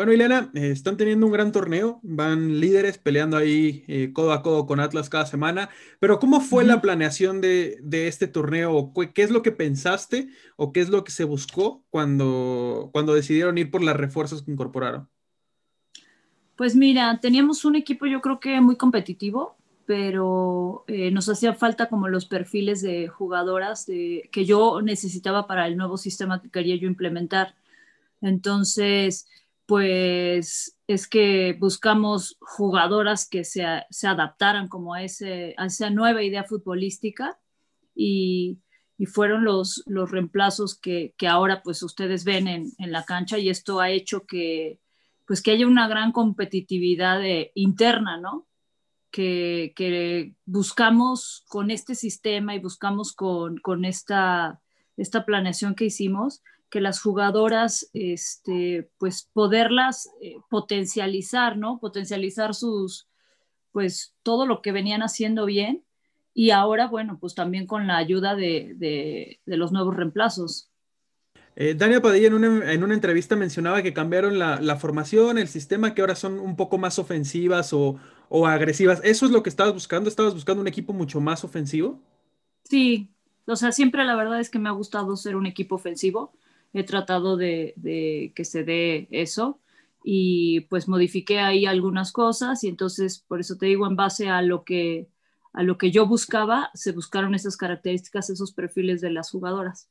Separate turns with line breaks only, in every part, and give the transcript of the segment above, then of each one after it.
Bueno, Ileana, están teniendo un gran torneo, van líderes peleando ahí eh, codo a codo con Atlas cada semana, pero ¿cómo fue la planeación de, este torneo? ¿Qué es lo que pensaste o qué es lo que se buscó cuando, cuando decidieron ir por las refuerzos que incorporaron?
Pues mira, teníamos un equipo yo creo que muy competitivo, pero eh, nos hacía falta como los perfiles de jugadoras de, que yo necesitaba para el nuevo sistema que quería yo implementar. Entonces, pues es que buscamos jugadoras que se, adaptaran como a, esa nueva idea futbolística y, fueron los, los reemplazos que, que, ahora pues ustedes ven en, la cancha y esto ha hecho que pues que haya una gran competitividad eh, interna, ¿no? Que, que, buscamos con este sistema y buscamos con, con esta, esta planeación que hicimos, que las jugadoras, este, pues poderlas eh, potencializar, ¿no? Potencializar sus, pues todo lo que venían haciendo bien y ahora, bueno, pues también con la ayuda de, los nuevos
reemplazos. Eh, Dania Padilla en una, entrevista mencionaba que cambiaron la, formación, el sistema, que ahora son un poco más ofensivas o, o, agresivas. ¿Eso es lo que estabas buscando? ¿Estabas buscando un equipo mucho más ofensivo?
Sí, o sea, siempre la verdad es que me ha gustado ser un equipo ofensivo he tratado de, que se dé eso y pues modifiqué ahí algunas cosas y entonces por eso te digo en base a lo que a lo que yo buscaba se buscaron esas características esos perfiles de las jugadoras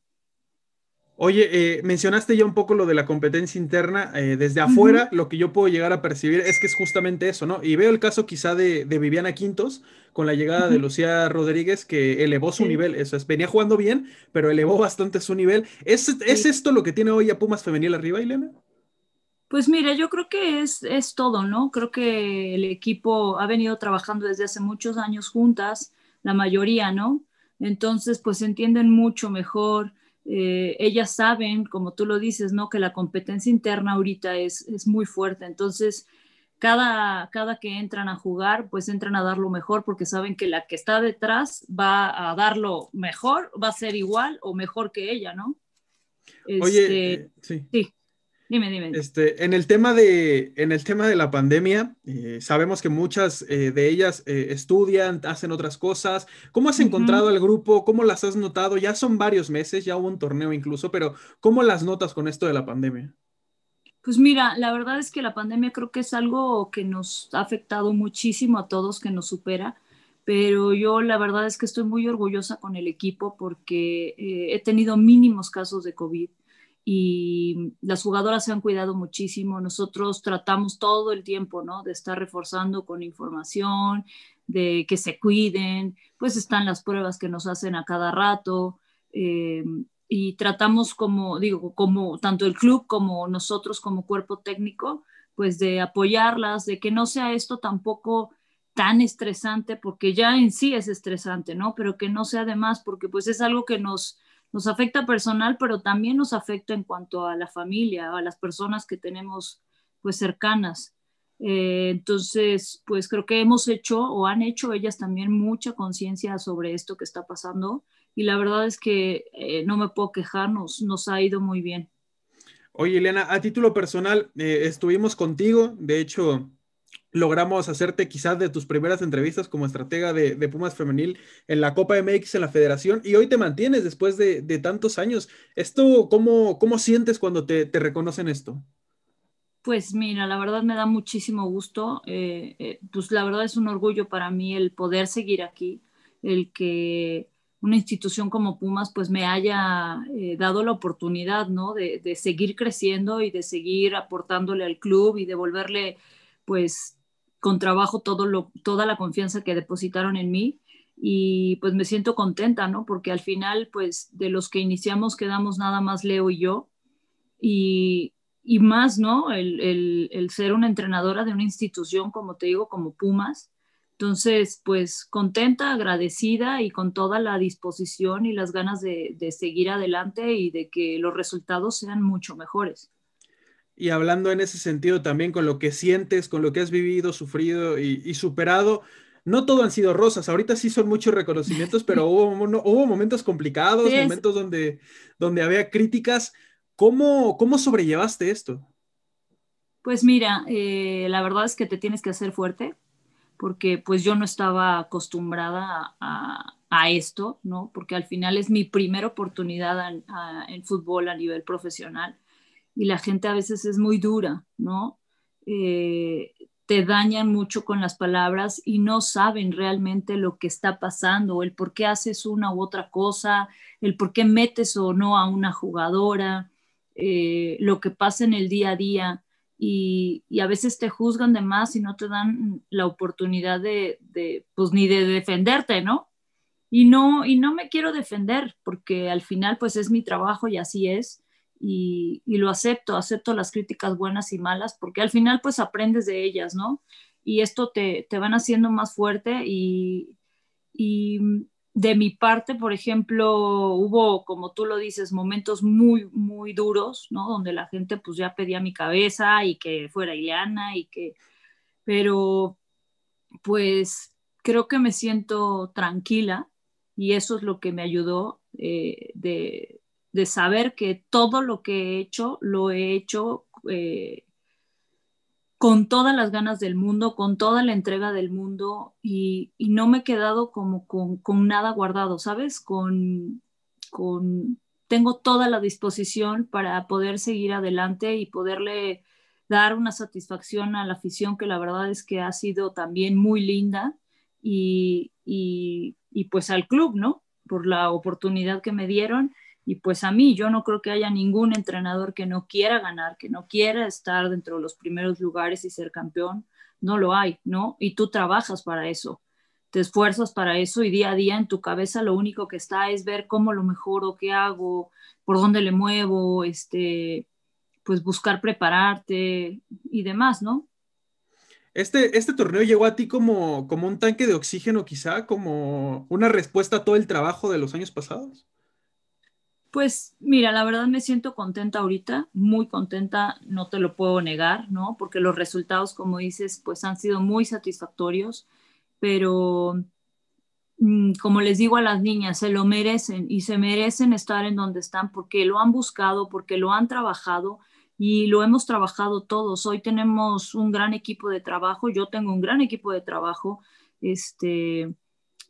Oye, eh, mencionaste ya un poco lo de la competencia interna. Eh, desde afuera, lo que yo puedo llegar a percibir es que es justamente eso, ¿no? Y veo el caso quizá de, Viviana Quintos con la llegada de Lucía Rodríguez, que elevó su nivel. Eso es, venía jugando bien, pero elevó bastante su nivel. ¿Es, ¿Es, esto lo que tiene hoy a Pumas Femenil arriba, Elena?
Pues mira, yo creo que es, es todo, ¿no? Creo que el equipo ha venido trabajando desde hace muchos años juntas, la mayoría, ¿no? Entonces, pues entienden mucho mejor eh, ellas saben, como tú lo dices, ¿no? Que la competencia interna ahorita es, es muy fuerte. Entonces, cada, cada, que entran a jugar, pues entran a dar lo mejor porque saben que la que está detrás va a darlo mejor, va a ser igual o mejor que ella, ¿no? Oye, este, eh,
sí. Dime, dime. Este, en, el tema de, en el tema de la pandemia, eh, sabemos que muchas eh, de ellas eh, estudian, hacen otras cosas. ¿Cómo has encontrado al grupo? ¿Cómo las has notado? Ya son varios meses, ya hubo un torneo incluso, pero ¿cómo las notas con esto de la pandemia?
Pues mira, la verdad es que la pandemia creo que es algo que nos ha afectado muchísimo a todos, que nos supera, pero yo la verdad es que estoy muy orgullosa con el equipo porque he tenido mínimos casos de COVID y las jugadoras se han cuidado muchísimo. Nosotros tratamos todo el tiempo, ¿no? De estar reforzando con información, de que se cuiden, pues están las pruebas que nos hacen a cada rato. Eh, y tratamos como, digo, como tanto el club como nosotros como cuerpo técnico, pues de apoyarlas, de que no sea esto tampoco tan estresante, porque ya en sí es estresante, ¿no? Pero que no sea de más, porque pues es algo que nos, nos afecta personal, pero también nos afecta en cuanto a la familia, a las personas que tenemos pues cercanas. Eh, entonces, pues creo que hemos hecho o han hecho ellas también mucha conciencia sobre esto que está pasando y la verdad es que eh, no me puedo quejar, nos, ha ido muy bien.
Oye, Elena, a título personal, eh, estuvimos contigo, de hecho, logramos hacerte quizás de tus primeras entrevistas como estratega de, Pumas Femenil en la Copa MX, en la Federación, y hoy te mantienes después de, tantos años. ¿Esto cómo, cómo sientes cuando te, reconocen esto?
Pues mira, la verdad me da muchísimo gusto. Eh, eh, pues la verdad es un orgullo para mí el poder seguir aquí, el que una institución como Pumas pues me haya eh, dado la oportunidad, ¿no? De, seguir creciendo y de seguir aportándole al club y devolverle pues con trabajo todo toda la confianza que depositaron en mí y pues me siento contenta, ¿no? Porque al final, pues de los que iniciamos quedamos nada más Leo y yo y, más, ¿no? El, el, ser una entrenadora de una institución, como te digo, como Pumas. Entonces, pues contenta, agradecida y con toda la disposición y las ganas de, de seguir adelante y de que los resultados sean mucho mejores
y hablando en ese sentido también con lo que sientes, con lo que has vivido, sufrido y, superado. No todo han sido rosas, ahorita sí son muchos reconocimientos, pero hubo, hubo momentos complicados, momentos donde, donde había críticas. ¿Cómo, cómo sobrellevaste esto?
Pues mira, eh, la verdad es que te tienes que hacer fuerte, porque pues yo no estaba acostumbrada a, esto, ¿no? Porque al final es mi primera oportunidad en fútbol a nivel profesional y la gente a veces es muy dura, ¿no? Eh, te dañan mucho con las palabras y no saben realmente lo que está pasando, el por qué haces una u otra cosa, el por qué metes o no a una jugadora, eh, lo que pasa en el día a día. Y, a veces te juzgan de más y no te dan la oportunidad de, pues ni de defenderte, ¿no? Y no, y no me quiero defender porque al final pues es mi trabajo y así es, y, lo acepto, acepto las críticas buenas y malas, porque al final pues aprendes de ellas, ¿no? Y esto te, te van haciendo más fuerte y, y de mi parte, por ejemplo, hubo, como tú lo dices, momentos muy, muy duros, ¿no? Donde la gente pues ya pedía mi cabeza y que fuera Ileana y que, pero pues creo que me siento tranquila y eso es lo que me ayudó eh, de, de saber que todo lo que he hecho lo he hecho eh, con todas las ganas del mundo, con toda la entrega del mundo y, no me he quedado como con, nada guardado, ¿sabes? Con, con, tengo toda la disposición para poder seguir adelante y poderle dar una satisfacción a la afición que la verdad es que ha sido también muy linda y, y, y pues al club, ¿no? Por la oportunidad que me dieron y pues a mí, yo no creo que haya ningún entrenador que no quiera ganar, que no quiera estar dentro de los primeros lugares y ser campeón. No lo hay, ¿no? Y tú trabajas para eso, te esfuerzas para eso y día a día en tu cabeza lo único que está es ver cómo lo mejoro, qué hago, por dónde le muevo, este, pues buscar prepararte y demás,
¿no? Este, este, torneo llegó a ti como, como un tanque de oxígeno, quizá, como una respuesta a todo el trabajo de los años pasados. Pues
mira, la verdad me siento contenta ahorita, muy contenta, no te lo puedo negar, ¿no? Porque los resultados, como dices, pues han sido muy satisfactorios, pero mm, como les digo a las niñas, se lo merecen y se merecen estar en donde están porque lo han buscado, porque lo han trabajado y lo hemos trabajado todos. Hoy tenemos un gran equipo de trabajo, yo tengo un gran equipo de trabajo, este,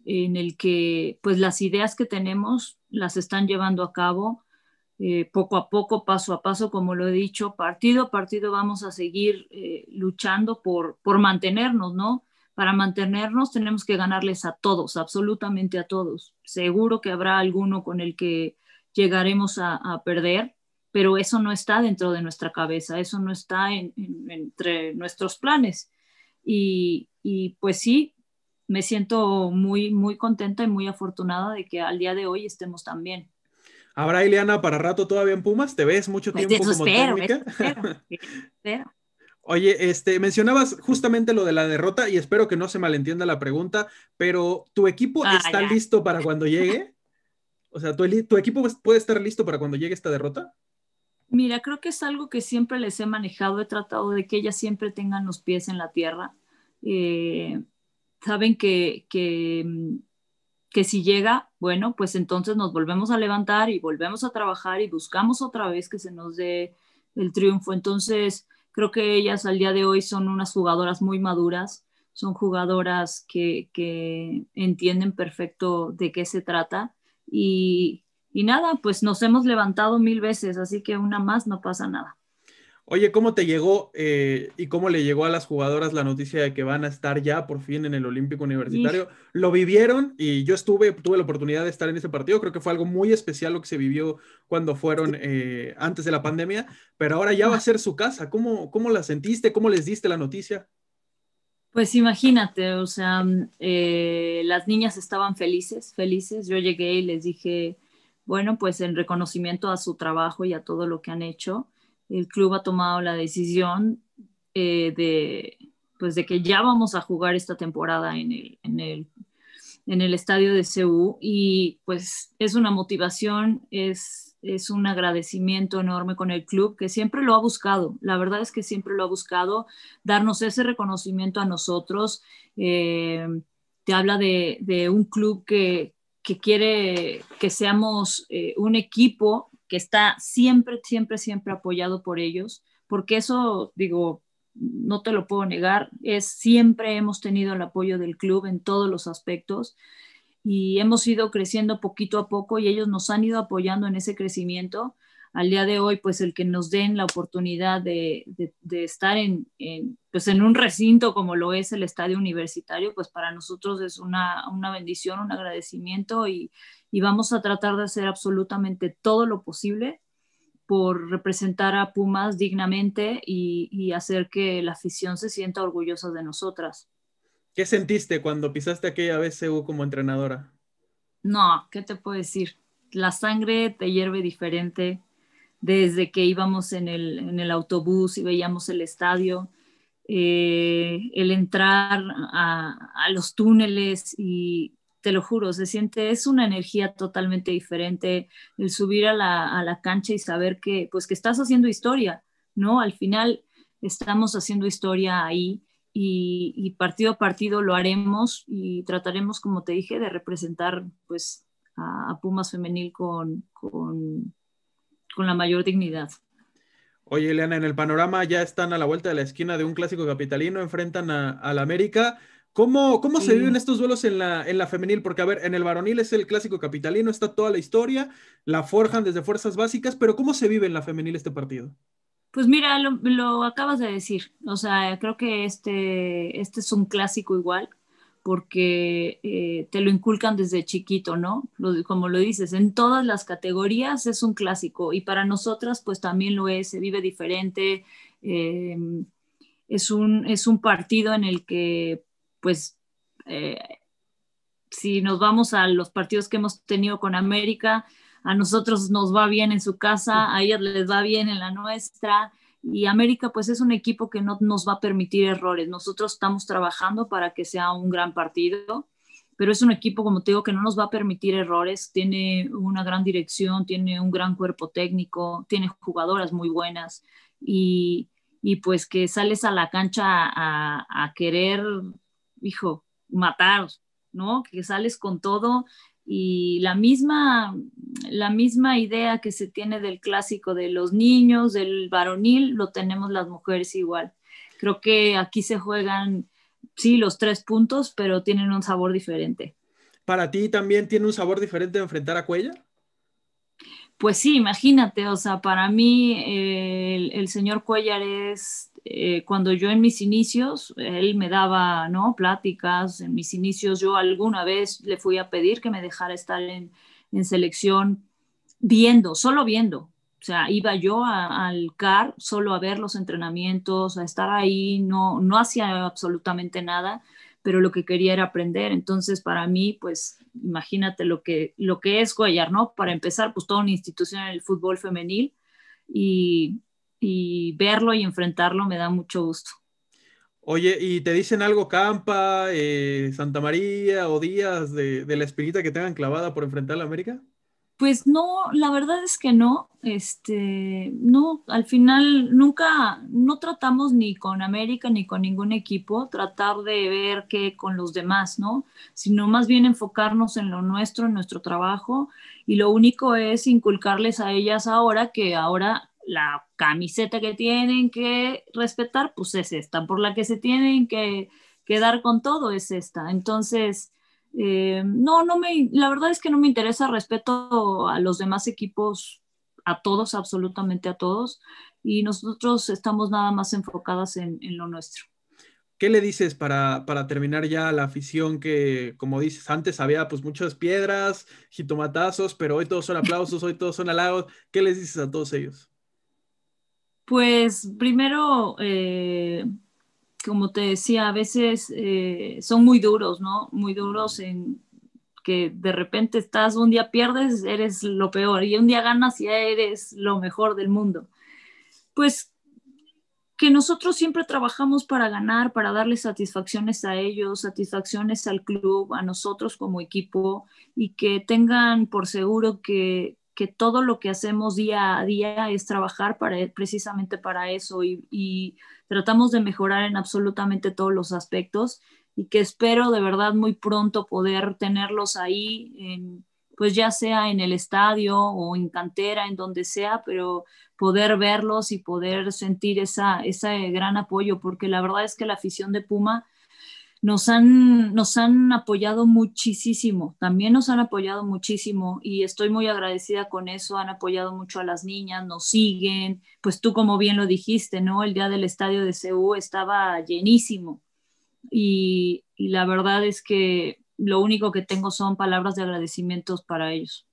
en el que pues las ideas que tenemos las están llevando a cabo eh, poco a poco, paso a paso, como lo he dicho, partido a partido vamos a seguir eh, luchando por, por mantenernos, ¿no? Para mantenernos tenemos que ganarles a todos, absolutamente a todos. Seguro que habrá alguno con el que llegaremos a, perder, pero eso no está dentro de nuestra cabeza, eso no está entre nuestros planes. Y, y pues sí, me siento muy, muy contenta y muy afortunada de que al día de hoy estemos tan bien.
¿Habrá Ileana para rato todavía en Pumas? ¿Te ves mucho pues, tiempo como espero, Oye, este, mencionabas justamente lo de la derrota y espero que no se malentienda la pregunta, pero ¿tu equipo ah, está listo para cuando llegue? O sea, ¿tu, equipo puede estar listo para cuando llegue esta derrota?
Mira, creo que es algo que siempre les he manejado, he tratado de que ellas siempre tengan los pies en la tierra. Eh, saben que, mm, que, si llega, bueno, pues entonces nos volvemos a levantar y volvemos a trabajar y buscamos otra vez que se nos dé el triunfo. Entonces, creo que ellas al día de hoy son unas jugadoras muy maduras, son jugadoras que, entienden perfecto de qué se trata y nada, pues nos hemos levantado mil veces, así que una más no pasa nada.
Oye, ¿cómo te llegó eh, y cómo le llegó a las jugadoras la noticia de que van a estar ya por fin en el Olímpico Universitario? Lo vivieron y yo estuve, tuve la oportunidad de estar en ese partido. Creo que fue algo muy especial lo que se vivió cuando fueron eh, antes de la pandemia, pero ahora ya va a ah. ser su casa. ¿Cómo, la sentiste? ¿Cómo les diste la noticia?
Pues imagínate, o sea, eh, las niñas estaban felices, felices. Yo llegué y les dije, bueno, pues en reconocimiento a su trabajo y a todo lo que han hecho el club ha tomado la decisión eh, de, pues de que ya vamos a jugar esta temporada en el, en el, estadio de CEU y pues es una motivación, es, es un agradecimiento enorme con el club que siempre lo ha buscado, la verdad es que siempre lo ha buscado, darnos ese reconocimiento a nosotros. Eh, te habla de, un club que, quiere que seamos eh, un equipo que está siempre, siempre, siempre apoyado por ellos, porque eso, digo, no te lo puedo negar, es siempre hemos tenido el apoyo del club en todos los aspectos y hemos ido creciendo poquito a poco y ellos nos han ido apoyando en ese crecimiento al día de hoy, pues el que nos den la oportunidad de, estar en, pues, en un recinto como lo es el estadio universitario, pues para nosotros es una, bendición, un agradecimiento y, vamos a tratar de hacer absolutamente todo lo posible por representar a Pumas dignamente y, hacer que la
afición se sienta orgullosa de nosotras. ¿Qué sentiste cuando pisaste aquella vez CU como entrenadora?
No, ¿qué te puedo decir? La sangre te hierve diferente, desde que íbamos en el, autobús y veíamos el estadio, eh, el entrar a, los túneles y te lo juro, se siente, es una energía totalmente diferente el subir a la, cancha y saber que, pues que estás haciendo historia, ¿no? Al final estamos haciendo historia ahí y, partido a partido lo haremos y trataremos, como te dije, de representar pues a, Pumas Femenil con, con la mayor dignidad.
Oye, Elena, en el panorama ya están a la vuelta de la esquina de un clásico capitalino, enfrentan a, la América. ¿Cómo, cómo se viven estos duelos en la, femenil? Porque, a ver, en el varonil es el clásico capitalino, está toda la historia, la forjan desde fuerzas básicas, pero ¿cómo se vive en la femenil este partido?
Pues mira, lo, acabas de decir. O sea, creo que este, este es un clásico igual, porque eh, te lo inculcan desde chiquito, ¿no? como lo dices, en todas las categorías es un clásico y para nosotras pues también lo es, se vive diferente, eh, es, un, partido en el que pues eh, si nos vamos a los partidos que hemos tenido con América, a nosotros nos va bien en su casa, a ellas les va bien en la nuestra, y América pues es un equipo que no nos va a permitir errores. Nosotros estamos trabajando para que sea un gran partido, pero es un equipo, como te digo, que no nos va a permitir errores. Tiene una gran dirección, tiene un gran cuerpo técnico, tiene jugadoras muy buenas y, pues que sales a la cancha a, a querer, hijo, matar, ¿no? Que sales con todo y la misma, la misma idea que se tiene del clásico de los niños, del varonil, lo tenemos las mujeres igual. Creo que aquí se juegan, sí, los tres puntos, pero tienen un sabor diferente.
¿Para ti también tiene un sabor diferente enfrentar a Cuella?
Pues sí, imagínate, o sea, para mí eh, el, señor Cuellar es, eh, cuando yo en mis inicios, él me daba, ¿no? Pláticas, en mis inicios yo alguna vez le fui a pedir que me dejara estar en, selección viendo, solo viendo, o sea, iba yo al CAR solo a ver los entrenamientos, a estar ahí, no, no hacía absolutamente nada pero lo que quería era aprender. Entonces, para mí, pues imagínate lo que, lo que es Cuellar, ¿no? Para empezar, pues toda una institución en el fútbol femenil y, verlo y enfrentarlo me da mucho gusto.
Oye, ¿y te dicen algo Campa, eh, Santa María o Díaz de, de, la espinita que tengan clavada por enfrentar a la América?
Pues no, la verdad es que no. Este, no, al final nunca, no tratamos ni con América ni con ningún equipo tratar de ver qué con los demás, ¿no? Sino más bien enfocarnos en lo nuestro, en nuestro trabajo, y lo único es inculcarles a ellas ahora que ahora la camiseta que tienen que respetar, pues es esta, por la que se tienen que quedar con todo es esta. Entonces, eh, no, no me, la verdad es que no me interesa, respeto a los demás equipos, a todos, absolutamente a todos, y nosotros estamos nada más enfocadas en, lo
nuestro. ¿Qué le dices para, para, terminar ya la afición que, como dices, antes había pues muchas piedras, jitomatazos, pero hoy todos son aplausos, hoy todos son halagos? ¿Qué les dices a todos ellos?
Pues primero, eh, como te decía, a veces eh, son muy duros, ¿no? Muy duros en que de repente estás, un día pierdes, eres lo peor, y un día ganas y eres lo mejor del mundo. Pues que nosotros siempre trabajamos para ganar, para darle satisfacciones a ellos, satisfacciones al club, a nosotros como equipo, y que tengan por seguro que, que todo lo que hacemos día a día es trabajar para, e, precisamente para eso y, tratamos de mejorar en absolutamente todos los aspectos y que espero de verdad muy pronto poder tenerlos ahí, pues ya sea en el estadio o en cantera, en donde sea, pero poder verlos y poder sentir esa, ese gran apoyo, porque la verdad es que la afición de Puma nos han, nos han apoyado muchísimo, también nos han apoyado muchísimo y estoy muy agradecida con eso, han apoyado mucho a las niñas, nos siguen, pues tú como bien lo dijiste, ¿no? El día del estadio de CU estaba llenísimo y, y la verdad es que lo único que tengo son palabras de agradecimientos para ellos.